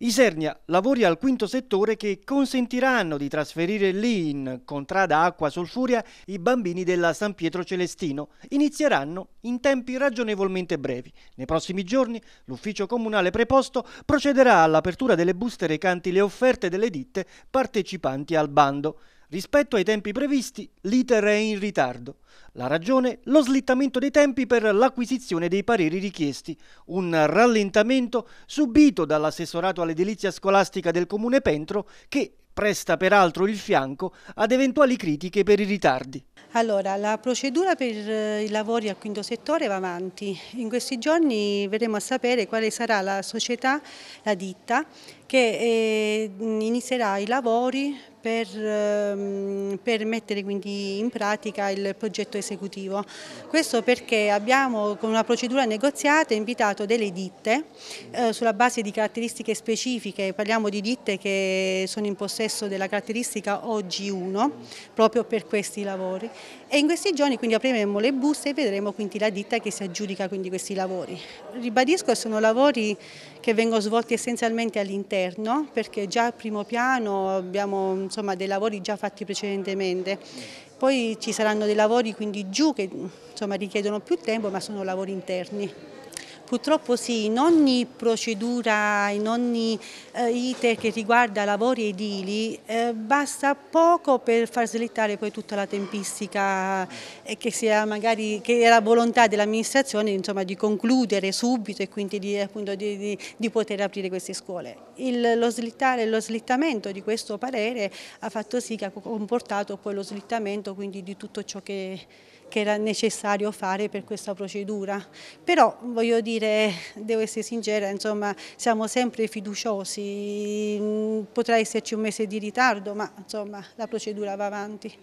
Isernia lavori al quinto settore che consentiranno di trasferire lì, in contrada acqua solfuria, i bambini della San Pietro Celestino. Inizieranno in tempi ragionevolmente brevi. Nei prossimi giorni l'ufficio comunale preposto procederà all'apertura delle buste recanti le offerte delle ditte partecipanti al bando. Rispetto ai tempi previsti, l'iter è in ritardo. La ragione? Lo slittamento dei tempi per l'acquisizione dei pareri richiesti, un rallentamento subito dall'assessorato all'edilizia scolastica del Comune Pentro che presta peraltro il fianco ad eventuali critiche per i ritardi. Allora, la procedura per eh, i lavori al quinto settore va avanti. In questi giorni verremo a sapere quale sarà la società, la ditta, che eh, inizierà i lavori per, ehm, per mettere quindi in pratica il progetto esecutivo. Questo perché abbiamo con una procedura negoziata invitato delle ditte eh, sulla base di caratteristiche specifiche, parliamo di ditte che sono in possesso della caratteristica OG1 proprio per questi lavori e in questi giorni quindi apriremo le buste e vedremo quindi la ditta che si aggiudica quindi questi lavori. Ribadisco che sono lavori che vengono svolti essenzialmente all'interno perché già al primo piano abbiamo insomma, dei lavori già fatti precedentemente. Poi ci saranno dei lavori quindi giù che insomma, richiedono più tempo ma sono lavori interni. Purtroppo sì, in ogni procedura, in ogni eh, iter che riguarda lavori edili, eh, basta poco per far slittare poi tutta la tempistica e eh, che, sia magari, che è la volontà dell'amministrazione di concludere subito e quindi di, appunto, di, di, di poter aprire queste scuole. Il, lo, slittare, lo slittamento di questo parere ha fatto sì che ha comportato poi lo slittamento quindi, di tutto ciò che che era necessario fare per questa procedura. Però voglio dire, devo essere sincera, insomma, siamo sempre fiduciosi, mm, potrà esserci un mese di ritardo, ma insomma, la procedura va avanti.